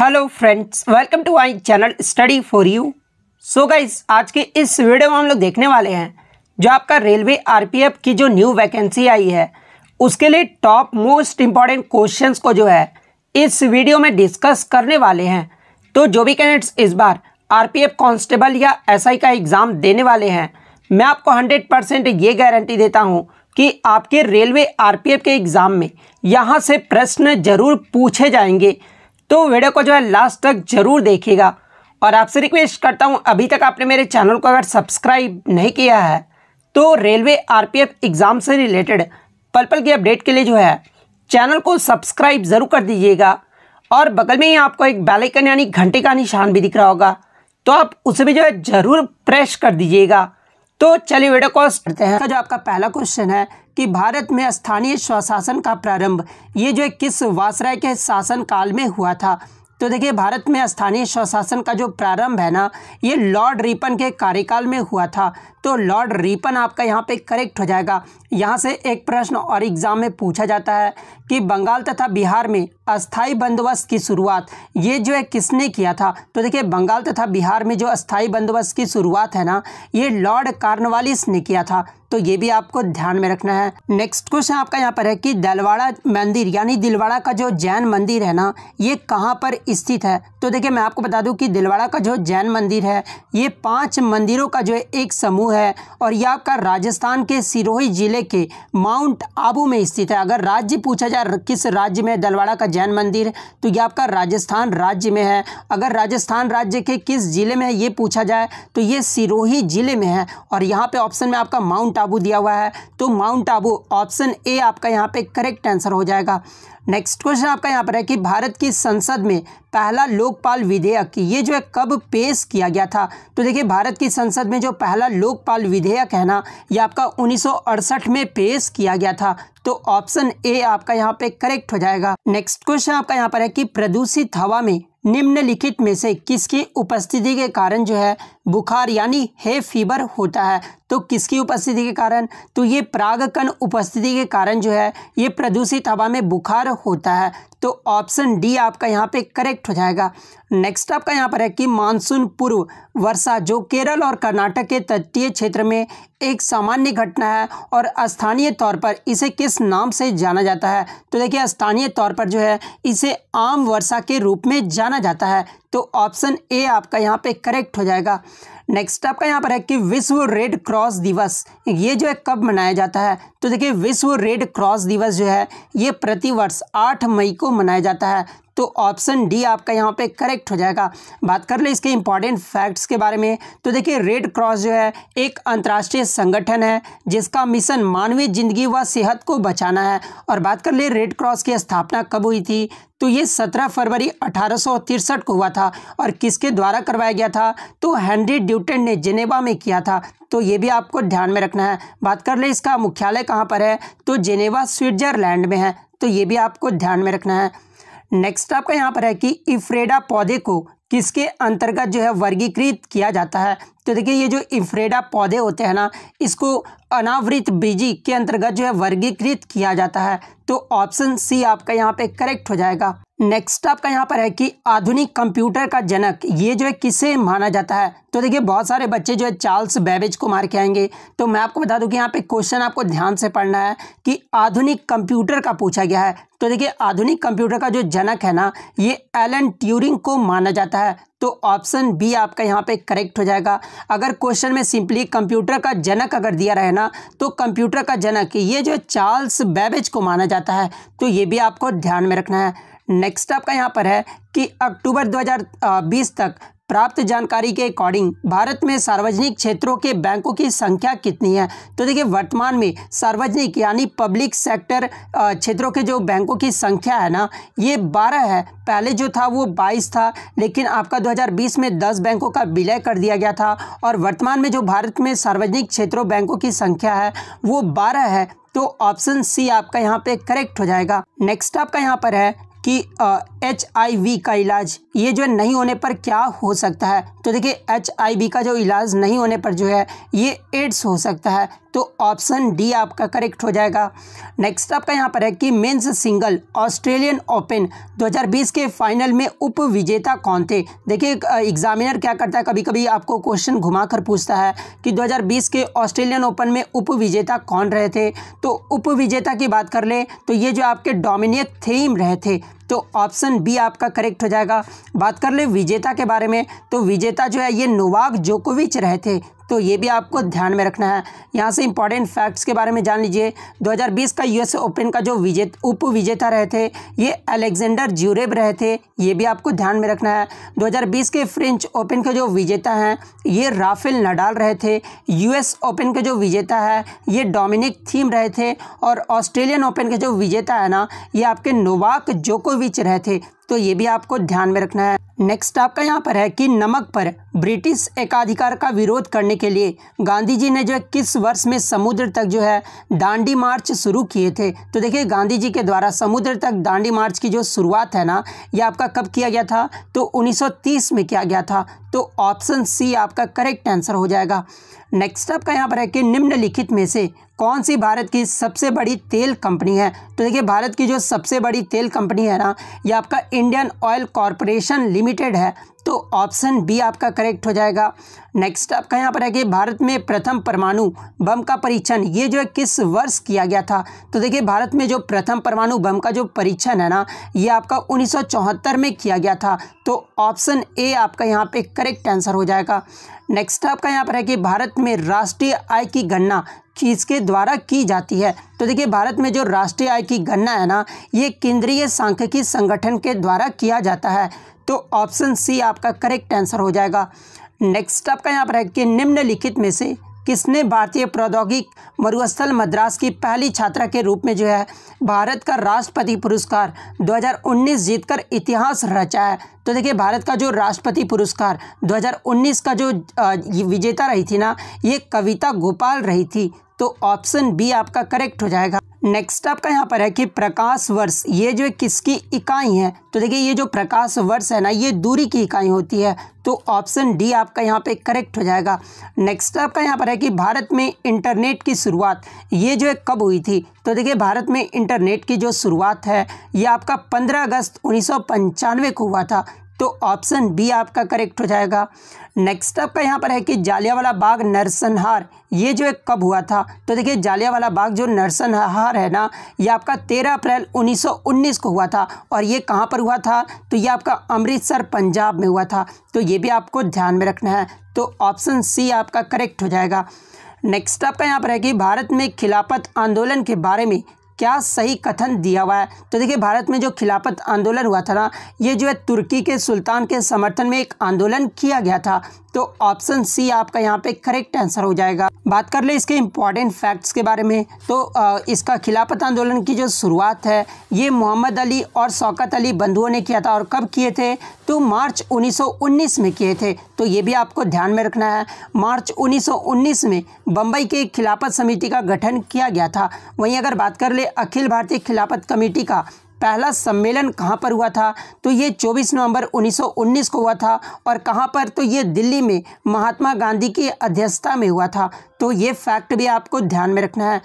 hello friends welcome to my channel study for you so guys आज के इस video में हम लोग देखने वाले हैं जो आपका रेलवे आर की जो न्यू वैकेंसी आई है उसके लिए टॉप मोस्ट इम्पॉर्टेंट क्वेश्चंस को जो है इस वीडियो में डिस्कस करने वाले हैं तो जो भी कैंडिडेट्स इस बार आरपीएफ कांस्टेबल या एसआई का एग्ज़ाम देने वाले हैं मैं आपको हंड्रेड परसेंट ये गारंटी देता हूँ कि आपके रेलवे आर के एग्ज़ाम में यहाँ से प्रश्न जरूर पूछे जाएंगे तो वीडियो को जो है लास्ट तक ज़रूर देखिएगा और आपसे रिक्वेस्ट करता हूँ अभी तक आपने मेरे चैनल को अगर सब्सक्राइब नहीं किया है तो रेलवे आरपीएफ एग्ज़ाम से रिलेटेड पल पल की अपडेट के लिए जो है चैनल को सब्सक्राइब ज़रूर कर दीजिएगा और बगल में ही आपको एक बैलाइकन यानी घंटे का निशान भी दिख रहा होगा तो आप उसे भी जो है ज़रूर प्रेस कर दीजिएगा तो चलिए वीडियो कॉल करते हैं तो जो आपका पहला क्वेश्चन है कि भारत में स्थानीय स्वशासन का प्रारंभ ये जो किस वासराय के शासन काल में हुआ था तो देखिए भारत में स्थानीय स्वशासन का जो प्रारंभ है ना ये लॉर्ड रिपन के कार्यकाल में हुआ था तो लॉर्ड रिपन आपका यहाँ पे करेक्ट हो जाएगा यहाँ से एक प्रश्न और एग्जाम में पूछा जाता है कि बंगाल तथा बिहार में अस्थाई बंदोबस्त की शुरुआत ये जो है किसने किया था तो देखिए बंगाल तथा बिहार में जो अस्थाई बंदोबस्त की शुरुआत है ना ये लॉर्ड कार्नवालिस ने किया था तो ये भी आपको ध्यान में रखना है नेक्स्ट क्वेश्चन आपका यहाँ पर है कि दलवाड़ा मंदिर यानी दिलवाड़ा का जो जैन मंदिर है ना ये कहाँ पर स्थित है तो देखिए मैं आपको बता दूँ कि दिलवाड़ा का जो जैन मंदिर है ये पांच मंदिरों का जो एक समूह है और यह आपका राजस्थान के सिरोही जिले के माउंट आबू में स्थित है अगर राज्य पूछा जाए किस राज्य में दलवाड़ा का जैन मंदिर तो यह आपका राजस्थान राज्य में है अगर राजस्थान राज्य के किस जिले में है ये पूछा जाए तो ये सिरोही जिले में है और यहाँ पे ऑप्शन में आपका माउंट आबू दिया हुआ है तो माउंट आबू ऑप्शन ए आपका यहाँ पे करेक्ट आंसर हो जाएगा नेक्स्ट क्वेश्चन आपका यहाँ पर है कि भारत की संसद में पहला लोकपाल विधेयक ये जो है कब पेश किया गया था तो देखिए भारत की संसद में जो पहला लोकपाल विधेयक है ना ये आपका उन्नीस में पेश किया गया था तो ऑप्शन ए आपका यहाँ पे करेक्ट हो जाएगा नेक्स्ट क्वेश्चन आपका यहाँ पर है कि प्रदूषित हवा में निम्नलिखित में से किसकी उपस्थिति के कारण जो है बुखार यानी हे फीवर होता है तो किसकी उपस्थिति के कारण तो ये परागकण उपस्थिति के कारण जो है ये प्रदूषित हवा में बुखार होता है तो ऑप्शन डी आपका यहाँ पे करेक्ट हो जाएगा नेक्स्ट आपका यहाँ पर है कि मानसून पूर्व वर्षा जो केरल और कर्नाटक के तटीय क्षेत्र में एक सामान्य घटना है और स्थानीय तौर पर इसे किस नाम से जाना जाता है तो देखिए स्थानीय तौर पर जो है इसे आम वर्षा के रूप में जाना जाता है तो ऑप्शन ए आपका यहाँ पे करेक्ट हो जाएगा नेक्स्ट आपका यहाँ पर है कि विश्व रेड क्रॉस दिवस ये जो है कब मनाया जाता है तो देखिए विश्व रेड क्रॉस दिवस जो है ये प्रतिवर्ष आठ मई को मनाया जाता है तो ऑप्शन डी आपका यहाँ पे करेक्ट हो जाएगा बात कर ले इसके इंपॉर्टेंट फैक्ट्स के बारे में तो देखिए रेड क्रॉस जो है एक अंतर्राष्ट्रीय संगठन है जिसका मिशन मानवीय जिंदगी व सेहत को बचाना है और बात कर ले रेड क्रॉस की स्थापना कब हुई थी तो ये 17 फरवरी अठारह को हुआ था और किसके द्वारा करवाया गया था तो हेनरी ड्यूटन ने जेनेवा में किया था तो ये भी आपको ध्यान में रखना है बात कर ले इसका मुख्यालय कहाँ पर है तो जेनेवा स्विट्जरलैंड में है तो ये भी आपको ध्यान में रखना है नेक्स्ट आपका यहाँ पर है कि इफ्रेडा पौधे को किसके अंतर्गत जो है वर्गीकृत किया जाता है तो देखिए ये जो इफ्रेडा पौधे होते हैं ना इसको अनावृत बीजी के अंतर्गत जो है वर्गीकृत किया जाता है तो ऑप्शन सी आपका यहाँ पे करेक्ट हो जाएगा नेक्स्ट आपका यहाँ पर है कि आधुनिक कंप्यूटर का जनक ये जो है किसे माना जाता है तो देखिए बहुत सारे बच्चे जो है चार्ल्स बेबेज को मार के आएंगे तो मैं आपको बता दूं कि यहाँ पे क्वेश्चन आपको ध्यान से पढ़ना है कि आधुनिक कंप्यूटर का पूछा गया है तो देखिए आधुनिक कंप्यूटर का जो जनक है ना ये एलन ट्यूरिंग को माना जाता है तो ऑप्शन बी आपका यहाँ पे करेक्ट हो जाएगा अगर क्वेश्चन में सिंपली कंप्यूटर का जनक अगर दिया रहे ना तो कंप्यूटर का जनक ये जो चार्ल्स बैबेज को माना जाता है तो ये भी आपको ध्यान में रखना है नेक्स्ट आपका यहाँ पर है कि अक्टूबर 2020 तक प्राप्त जानकारी के अकॉर्डिंग भारत में सार्वजनिक क्षेत्रों के बैंकों की संख्या कितनी है तो देखिए वर्तमान में सार्वजनिक यानी पब्लिक सेक्टर क्षेत्रों के जो बैंकों की संख्या है ना ये 12 है पहले जो था वो 22 था लेकिन आपका 2020 में 10 बैंकों का विलय कर दिया गया था और वर्तमान में जो भारत में सार्वजनिक क्षेत्रों बैंकों की संख्या है वो बारह है तो ऑप्शन सी आपका यहाँ पे करेक्ट हो जाएगा नेक्स्ट आपका यहाँ पर है कि एच आई वी का इलाज ये जो नहीं होने पर क्या हो सकता है तो देखिए एच आई वी का जो इलाज नहीं होने पर जो है ये एड्स हो सकता है तो ऑप्शन डी आपका करेक्ट हो जाएगा नेक्स्ट आपका यहाँ पर है कि मेंस सिंगल ऑस्ट्रेलियन ओपन 2020 के फाइनल में उप विजेता कौन थे देखिए एग्जामिनर क्या करता है कभी कभी आपको क्वेश्चन घुमाकर पूछता है कि 2020 के ऑस्ट्रेलियन ओपन में उप विजेता कौन रहे थे तो उप विजेता की बात कर ले तो ये जो आपके डोमिनियत थीम रहे थे तो ऑप्शन बी आपका करेक्ट हो जाएगा बात कर ले विजेता के बारे में तो विजेता जो है ये नोवाक जोकोविच रहे थे तो ये भी आपको ध्यान में रखना है यहाँ से इंपॉर्टेंट फैक्ट्स के बारे में जान लीजिए 2020 का यूएस ओपन का जो विजेत उप विजेता रहे थे ये अलेक्जेंडर ज्यूरेब रहे थे ये भी आपको ध्यान में रखना है 2020 के फ्रेंच ओपन के जो विजेता हैं ये राफेल नडाल रहे थे यूएस ओपन के जो विजेता है ये डोमिनिक थीम रहे थे और ऑस्ट्रेलियन ओपन के जो विजेता है ना ये आपके नोवाक जोको बीच रहे थे तो ये भी आपको ध्यान में रखना है नेक्स्ट आपका यहाँ पर है कि नमक पर ब्रिटिश एकाधिकार का विरोध करने के लिए गांधी जी ने जो है किस वर्ष में समुद्र तक जो है दांडी मार्च शुरू किए थे तो देखिए गांधी जी के द्वारा समुद्र तक दांडी मार्च की जो शुरुआत है ना ये आपका कब किया गया था तो 1930 में किया गया था तो ऑप्शन सी आपका करेक्ट आंसर हो जाएगा नेक्स्ट आपका यहाँ पर है कि निम्नलिखित में से कौन सी भारत की सबसे बड़ी तेल कंपनी है तो देखिए भारत की जो सबसे बड़ी तेल कंपनी है ना ये आपका इंडियन ऑयल कॉरपोरेशन लिमिटेड है तो ऑप्शन बी आपका करेक्ट हो जाएगा नेक्स्ट आपका यहाँ पर है कि भारत में प्रथम परमाणु बम का परीक्षण ये जो है किस वर्ष किया गया था तो देखिए भारत में जो प्रथम परमाणु बम का जो परीक्षण है ना ये आपका 1974 में किया गया था तो ऑप्शन ए आपका यहाँ पे करेक्ट आंसर हो जाएगा नेक्स्ट आपका यहाँ पर है कि भारत में राष्ट्रीय आय की गणना किसके द्वारा की जाती है तो देखिए भारत में जो राष्ट्रीय आय की गणना है ना ये केंद्रीय सांख्यिकी संगठन के द्वारा किया जाता है तो ऑप्शन सी आपका करेक्ट आंसर हो जाएगा नेक्स्ट आपका यहाँ पर है कि निम्नलिखित में से किसने भारतीय प्रौद्योगिक मरुस्थल मद्रास की पहली छात्रा के रूप में जो है भारत का राष्ट्रपति पुरस्कार 2019 जीतकर इतिहास रचा है तो देखिए भारत का जो राष्ट्रपति पुरस्कार 2019 का जो विजेता रही थी ना ये कविता गोपाल रही थी तो ऑप्शन बी आपका करेक्ट हो जाएगा नेक्स्ट आपका यहाँ पर है कि प्रकाश वर्ष ये जो किसकी इकाई है तो देखिए ये जो प्रकाश वर्ष है ना ये दूरी की इकाई होती है तो ऑप्शन डी आपका यहाँ पे करेक्ट हो जाएगा नेक्स्ट आपका यहाँ पर है कि भारत में इंटरनेट की शुरुआत ये जो है कब हुई थी तो देखिए भारत में इंटरनेट की जो शुरुआत है ये आपका पंद्रह अगस्त उन्नीस को हुआ था तो ऑप्शन बी आपका करेक्ट हो जाएगा नेक्स्ट आपका यहाँ पर है कि जालियावाला बाग नरसंहार ये जो है कब हुआ था तो देखिए जालियावाला बाग जो नरसंहार है ना ये आपका 13 अप्रैल 1919 को हुआ था और ये कहाँ पर हुआ था तो ये आपका अमृतसर पंजाब में हुआ था तो ये भी आपको ध्यान में रखना है तो ऑप्शन सी आपका करेक्ट हो जाएगा नेक्स्ट आपका यहाँ पर है कि भारत में खिलाफत आंदोलन के बारे में क्या सही कथन दिया हुआ है तो देखिए भारत में जो खिलाफत आंदोलन हुआ था ना ये जो है तुर्की के सुल्तान के समर्थन में एक आंदोलन किया गया था तो ऑप्शन सी आपका यहाँ पे करेक्ट आंसर हो जाएगा बात कर ले इसके इम्पॉर्टेंट फैक्ट्स के बारे में तो इसका खिलाफत आंदोलन की जो शुरुआत है ये मोहम्मद अली और शौकत अली बंधुओं ने किया था और कब किए थे तो मार्च 1919 में किए थे तो ये भी आपको ध्यान में रखना है मार्च 1919 में बम्बई के खिलाफत समिति का गठन किया गया था वहीं अगर बात कर ले अखिल भारतीय खिलाफत कमेटी का पहला सम्मेलन कहाँ पर हुआ था तो ये 24 नवंबर 1919 को हुआ था और कहाँ पर तो ये दिल्ली में महात्मा गांधी की अध्यक्षता में हुआ था तो ये फैक्ट भी आपको ध्यान में रखना है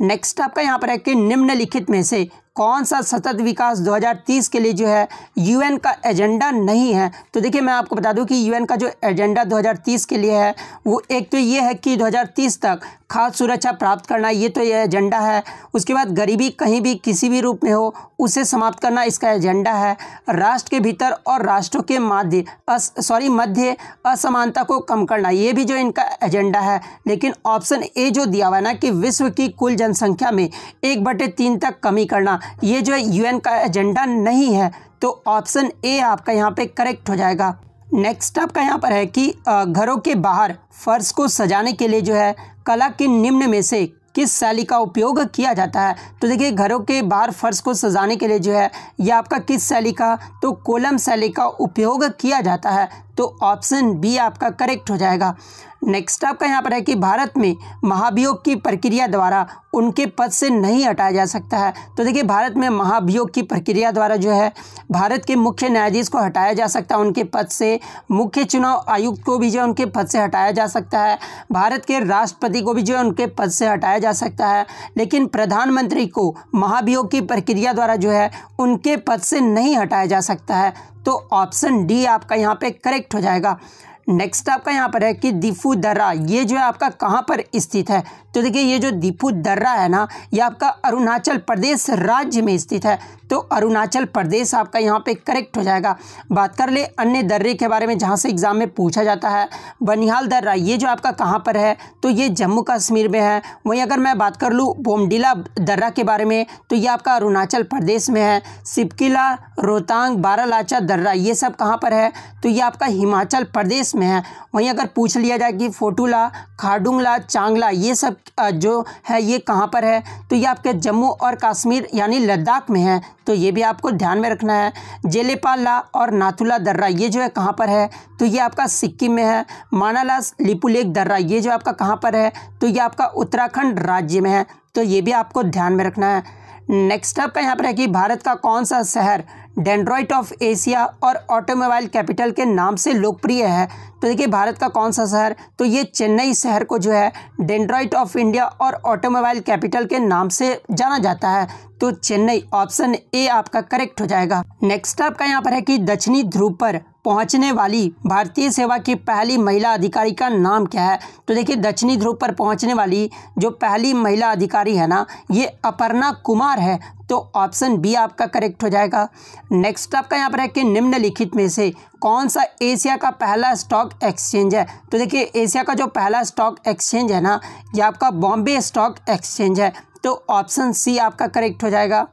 नेक्स्ट आपका यहाँ पर है कि निम्नलिखित में से कौन सा सतत विकास 2030 के लिए जो है यूएन का एजेंडा नहीं है तो देखिए मैं आपको बता दूं कि यूएन का जो एजेंडा 2030 के लिए है वो एक तो ये है कि 2030 तक खाद्य सुरक्षा प्राप्त करना ये तो ये एजेंडा है उसके बाद गरीबी कहीं भी किसी भी रूप में हो उसे समाप्त करना इसका एजेंडा है राष्ट्र के भीतर और राष्ट्रों के माध्य सॉरी मध्य असमानता को कम करना ये भी जो इनका एजेंडा है लेकिन ऑप्शन ए जो दिया हुआ ना कि विश्व की कुल जनसंख्या में एक बटे तीन तक कमी करना ये जो है यूएन का एजेंडा नहीं है तो ऑप्शन ए आपका यहाँ पे करेक्ट हो जाएगा नेक्स्ट आपका यहाँ पर है कि घरों के बाहर फर्श को सजाने के लिए जो है कला के निम्न में से किस शैली का उपयोग किया जाता है तो देखिए घरों के बाहर फर्श को सजाने के लिए जो है यह आपका किस शैली का तो कोलम शैली का उपयोग किया जाता है तो ऑप्शन बी आपका करेक्ट हो जाएगा नेक्स्ट आपका यहाँ पर है कि भारत में महाभियोग की प्रक्रिया द्वारा उनके पद से नहीं हटाया जा सकता है तो देखिए भारत में महाभियोग की प्रक्रिया द्वारा जो है भारत के मुख्य न्यायाधीश को हटाया जा सकता है उनके पद से मुख्य चुनाव आयुक्त को भी जो है उनके पद से हटाया जा सकता है भारत के राष्ट्रपति को भी जो है उनके पद से हटाया जा सकता है लेकिन प्रधानमंत्री को महाभियोग की प्रक्रिया द्वारा जो है उनके पद से नहीं हटाया जा सकता है तो ऑप्शन डी आपका यहाँ पे करेक्ट हो जाएगा नेक्स्ट आपका यहाँ पर है कि दीपू दर्रा ये जो है आपका कहाँ पर स्थित है तो देखिए ये जो दीपू दर्रा है ना ये आपका अरुणाचल प्रदेश राज्य में स्थित है तो अरुणाचल प्रदेश आपका यहाँ पे करेक्ट हो जाएगा बात कर ले अन्य दर्रे के बारे में जहाँ से एग्ज़ाम में पूछा जाता है बनिहाल दर्रा ये जो आपका कहाँ पर है तो ये जम्मू कश्मीर में है वहीं अगर मैं बात कर लूँ बोमडिला दर्रा के बारे में तो ये आपका अरुणाचल प्रदेश में है सिपकिला रोहतांग बारालाचा दर्रा ये सब कहाँ पर है तो ये आपका हिमाचल प्रदेश में है वहीं अगर पूछ लिया जाए कि फोटूला खाडुंगला चांगला ये सब जो है ये कहाँ पर है तो ये आपके जम्मू और कश्मीर यानी लद्दाख में है तो ये भी आपको ध्यान में रखना है जेलेपाला और नाथुला दर्रा ये जो है कहाँ पर है तो ये आपका सिक्किम में है मानाला लिपुलेक दर्रा ये जो आपका कहाँ पर है तो ये आपका उत्तराखंड राज्य में है तो ये भी आपको ध्यान में रखना है नेक्स्ट आपका यहाँ पर है कि भारत का कौन सा शहर डेंड्रॉइट ऑफ एशिया और ऑटोमोबाइल कैपिटल के नाम से लोकप्रिय है तो देखिए भारत का कौन सा शहर तो ये चेन्नई शहर को जो है डेंड्रॉइट ऑफ इंडिया और ऑटोमोबाइल कैपिटल के नाम से जाना जाता है तो चेन्नई ऑप्शन ए आपका करेक्ट हो जाएगा नेक्स्ट आपका यहाँ पर है कि दक्षिणी ध्रुव पर पहुंचने वाली भारतीय सेवा की पहली महिला अधिकारी का नाम क्या है तो देखिए दक्षिणी ध्रुव पर पहुंचने वाली जो पहली महिला अधिकारी है ना ये अपर्णा कुमार है तो ऑप्शन बी आपका करेक्ट हो जाएगा नेक्स्ट आपका यहाँ पर है कि निम्नलिखित में से कौन सा एशिया का पहला स्टॉक एक्सचेंज है तो देखिए एशिया का जो पहला स्टॉक एक्सचेंज है ना ये आपका बॉम्बे स्टॉक एक्सचेंज है तो ऑप्शन सी आपका करेक्ट हो जाएगा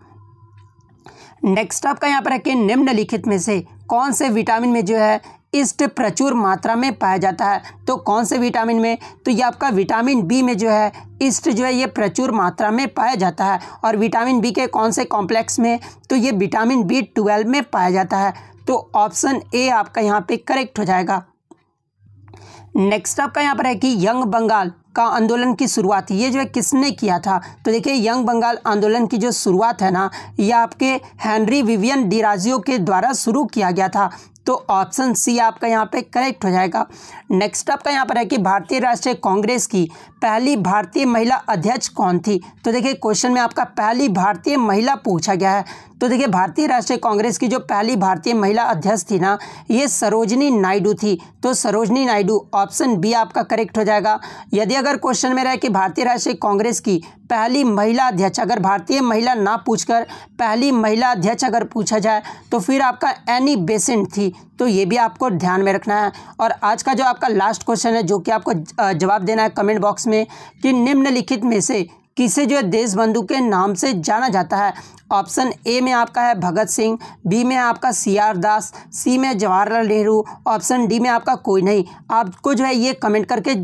नेक्स्ट आपका यहाँ पर है कि निम्नलिखित में से कौन से विटामिन में जो है इष्ट प्रचुर मात्रा में पाया जाता है तो कौन से विटामिन में तो ये आपका विटामिन बी में जो है इष्ट जो है ये प्रचुर मात्रा में पाया जाता है और विटामिन बी के कौन से कॉम्प्लेक्स में तो ये विटामिन बी ट्वेल्व में पाया जाता है तो ऑप्शन ए आपका यहाँ पे करेक्ट हो जाएगा नेक्स्ट आपका यहाँ पर है कि यंग बंगाल का आंदोलन की शुरुआत ये जो है किसने किया था तो देखिए यंग बंगाल आंदोलन की जो शुरुआत है ना ये आपके हेनरी विवियन डिराजियो के द्वारा शुरू किया गया था तो ऑप्शन सी आपका यहाँ पे करेक्ट हो जाएगा नेक्स्ट आपका यहाँ पर है कि भारतीय राष्ट्रीय कांग्रेस की पहली भारतीय महिला अध्यक्ष कौन थी तो देखिए क्वेश्चन में आपका पहली भारतीय महिला पूछा गया है तो देखिए भारतीय राष्ट्रीय कांग्रेस की जो पहली भारतीय महिला अध्यक्ष थी ना ये सरोजनी नायडू थी तो सरोजनी नायडू ऑप्शन बी आपका करेक्ट हो जाएगा यदि अगर क्वेश्चन में रहे कि भारतीय राष्ट्रीय कांग्रेस की पहली महिला अध्यक्ष अगर भारतीय महिला ना पूछकर पहली महिला अध्यक्ष अगर पूछा जाए तो फिर आपका एनी बेसेंट थी तो ये भी आपको ध्यान में रखना है और आज का जो आपका लास्ट क्वेश्चन है जो कि आपको जवाब देना है कमेंट बॉक्स में कि निम्नलिखित में से किसे जो है देश बंधु के नाम से जाना जाता है ऑप्शन ए में आपका है भगत सिंह बी में आपका सी आर दास सी में जवाहरलाल नेहरू ऑप्शन डी में आपका कोई नहीं आपको जो है ये कमेंट करके